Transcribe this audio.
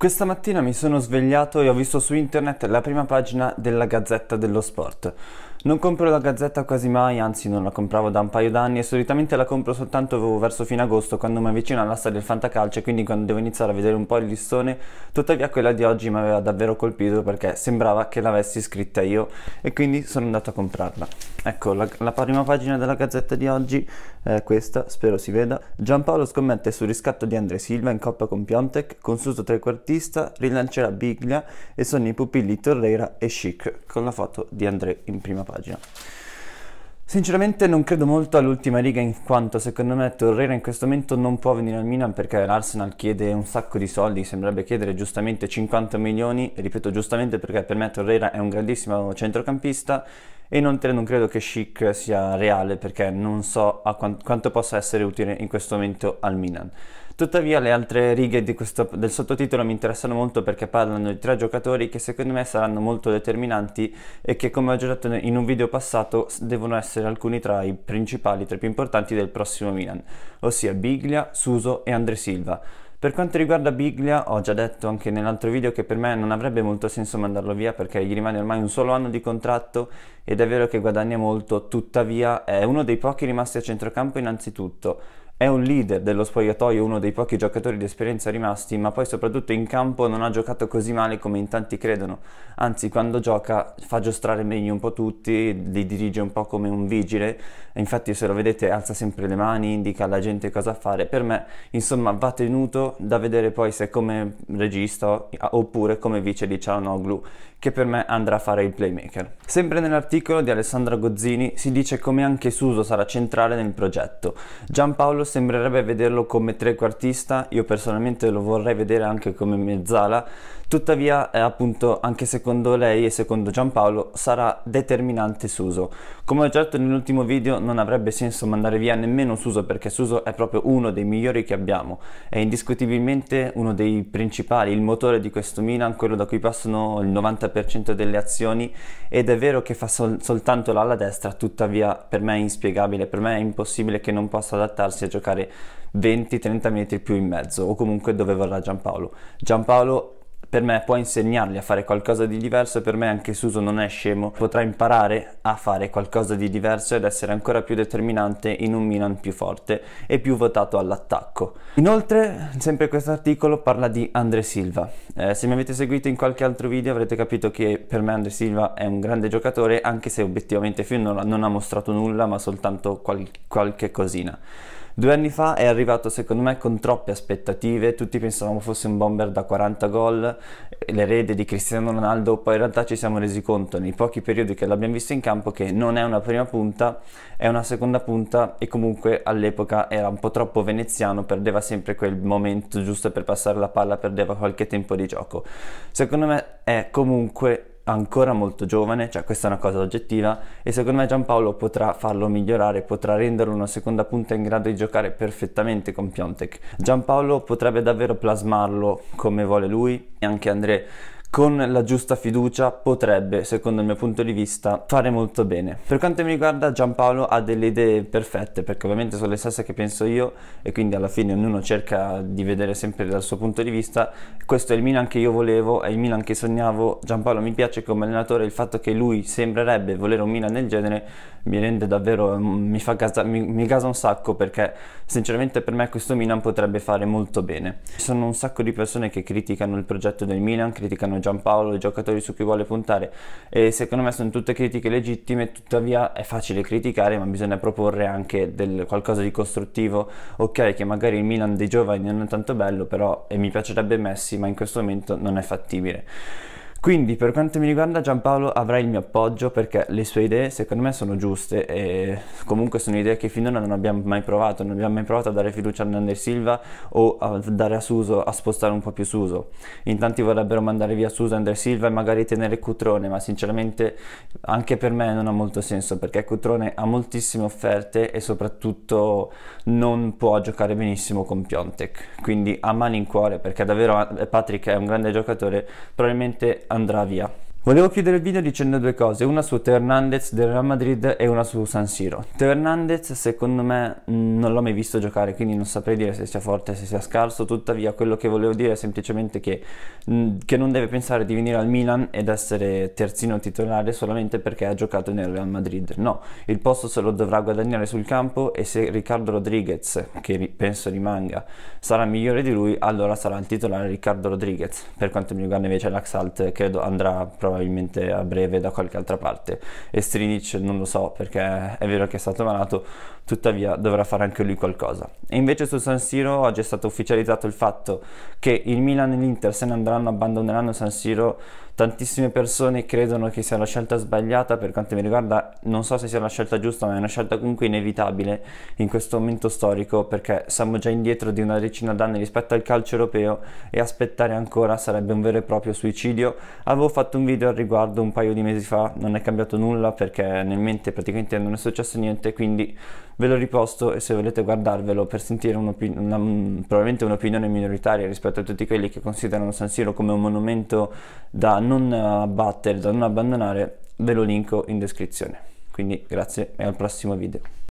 Questa mattina mi sono svegliato e ho visto su internet la prima pagina della Gazzetta dello Sport. Non compro la Gazzetta quasi mai, anzi non la compravo da un paio d'anni e solitamente la compro soltanto verso fine agosto quando mi avvicino all'asta del fantacalcio e quindi quando devo iniziare a vedere un po' il listone, tuttavia quella di oggi mi aveva davvero colpito perché sembrava che l'avessi scritta io e quindi sono andato a comprarla. Ecco, la, la prima pagina della Gazzetta di oggi è questa, spero si veda. Giampaolo scommette sul riscatto di Andre Silva in coppa con Piontek, con Suso tre quarti Battista, rilancerà Biglia e sono i pupilli Torreira e Chic, con la foto di André in prima pagina. Sinceramente non credo molto all'ultima riga in quanto secondo me Torreira in questo momento non può venire al Milan perché l'Arsenal chiede un sacco di soldi, sembrerebbe chiedere giustamente 50 milioni, ripeto giustamente perché per me Torreira è un grandissimo centrocampista e inoltre non credo che Chic sia reale perché non so quant- quanto possa essere utile in questo momento al Milan. Tuttavia le altre righe questo, del sottotitolo mi interessano molto perché parlano di tre giocatori che secondo me saranno molto determinanti e che come ho già detto in un video passato devono essere alcuni tra i principali, tra i più importanti del prossimo Milan, ossia Biglia, Suso e Andre Silva. Per quanto riguarda Biglia, ho già detto anche nell'altro video che per me non avrebbe molto senso mandarlo via perché gli rimane ormai un solo anno di contratto ed è vero che guadagna molto, tuttavia è uno dei pochi rimasti a centrocampo innanzitutto è un leader dello spogliatoio, uno dei pochi giocatori di esperienza rimasti, ma poi soprattutto in campo non ha giocato così male come in tanti credono. Anzi, quando gioca fa giostrare meglio un po' tutti, li dirige un po' come un vigile. Infatti, se lo vedete, alza sempre le mani, indica alla gente cosa fare. Per me, insomma, va tenuto da vedere poi se come regista oppure come vice di Cianoglu, che per me andrà a fare il playmaker. Sempre nell'articolo di Alessandra Gozzini si dice come anche Suso sarà centrale nel progetto. Giampaolo sembrerebbe vederlo come trequartista, io personalmente lo vorrei vedere anche come mezzala, tuttavia eh, appunto anche secondo lei e secondo Giampaolo sarà determinante Suso. Come ho già detto nell'ultimo video non avrebbe senso mandare via nemmeno Suso perché Suso è proprio uno dei migliori che abbiamo, è indiscutibilmente uno dei principali, il motore di questo Milan, quello da cui passano il 90% delle azioni ed è vero che fa sol soltanto l'ala destra, tuttavia per me è inspiegabile, per me è impossibile che non possa adattarsi a giocare giocare 20-30 metri più in mezzo o comunque dove vorrà Giampaolo. Giampaolo per me può insegnargli a fare qualcosa di diverso, per me anche Suso non è scemo, potrà imparare a fare qualcosa di diverso ed essere ancora più determinante in un Milan più forte e più votato all'attacco. Inoltre, sempre questo articolo parla di Andre Silva. Eh, se mi avete seguito in qualche altro video avrete capito che per me Andre Silva è un grande giocatore, anche se obiettivamente fino non, non ha mostrato nulla, ma soltanto qual- qualche cosina. Due anni fa è arrivato secondo me con troppe aspettative, tutti pensavamo fosse un bomber da 40 gol, l'erede di Cristiano Ronaldo, poi in realtà ci siamo resi conto nei pochi periodi che l'abbiamo visto in campo che non è una prima punta, è una seconda punta e comunque all'epoca era un po' troppo veneziano, perdeva sempre quel momento giusto per passare la palla, perdeva qualche tempo di gioco. Secondo me è comunque ancora molto giovane, cioè questa è una cosa oggettiva e secondo me Giampaolo potrà farlo migliorare, potrà renderlo una seconda punta in grado di giocare perfettamente con Piontek. Giampaolo potrebbe davvero plasmarlo come vuole lui e anche Andrea con la giusta fiducia potrebbe, secondo il mio punto di vista, fare molto bene. Per quanto mi riguarda, Giampaolo ha delle idee perfette, perché ovviamente sono le stesse che penso io e quindi alla fine ognuno cerca di vedere sempre dal suo punto di vista. Questo è il Milan che io volevo, è il Milan che sognavo. Giampaolo mi piace come allenatore, il fatto che lui sembrerebbe volere un Milan del genere mi rende davvero, mm, mi, fa gasa, mi, mi gasa un sacco perché sinceramente per me questo Milan potrebbe fare molto bene. Ci sono un sacco di persone che criticano il progetto del Milan, criticano Giampaolo, i giocatori su cui vuole puntare e secondo me sono tutte critiche legittime, tuttavia è facile criticare ma bisogna proporre anche del, qualcosa di costruttivo, ok che magari il Milan dei giovani non è tanto bello però e mi piacerebbe Messi ma in questo momento non è fattibile. Quindi per quanto mi riguarda Giampaolo avrà il mio appoggio perché le sue idee secondo me sono giuste e comunque sono idee che finora non abbiamo mai provato, non abbiamo mai provato a dare fiducia a Nander Silva o a dare a Suso, a spostare un po' più Suso. In tanti vorrebbero mandare via Suso, Nander Silva e magari tenere Cutrone, ma sinceramente anche per me non ha molto senso perché Cutrone ha moltissime offerte e soprattutto non può giocare benissimo con Piontek. Quindi a mani in cuore perché davvero eh, Patrick è un grande giocatore, probabilmente andrà via. Volevo chiudere il video dicendo due cose, una su Teo Hernandez del Real Madrid e una su San Siro. Teo Hernandez secondo me mm, non l'ho mai visto giocare, quindi non saprei dire se sia forte, se sia scarso, tuttavia quello che volevo dire è semplicemente che, mm, che non deve pensare di venire al Milan ed essere terzino titolare solamente perché ha giocato nel Real Madrid. No, il posto se lo dovrà guadagnare sul campo e se Riccardo Rodriguez, che penso rimanga, sarà migliore di lui, allora sarà il titolare Riccardo Rodriguez. Per quanto mi riguarda invece l'Axalt credo andrà proprio probabilmente a breve da qualche altra parte. E Strinic non lo so perché è vero che è stato malato, tuttavia dovrà fare anche lui qualcosa. E invece su San Siro oggi è stato ufficializzato il fatto che il Milan e l'Inter se ne andranno, abbandoneranno San Siro tantissime persone credono che sia la scelta sbagliata, per quanto mi riguarda non so se sia una scelta giusta, ma è una scelta comunque inevitabile in questo momento storico perché siamo già indietro di una decina d'anni rispetto al calcio europeo e aspettare ancora sarebbe un vero e proprio suicidio. Avevo fatto un video al riguardo un paio di mesi fa, non è cambiato nulla perché nel mente praticamente non è successo niente, quindi ve lo riposto e se volete guardarvelo per sentire una, mm, probabilmente un'opinione minoritaria rispetto a tutti quelli che considerano San Siro come un monumento da non abbattere, da non abbandonare, ve lo linko in descrizione. Quindi grazie e al prossimo video.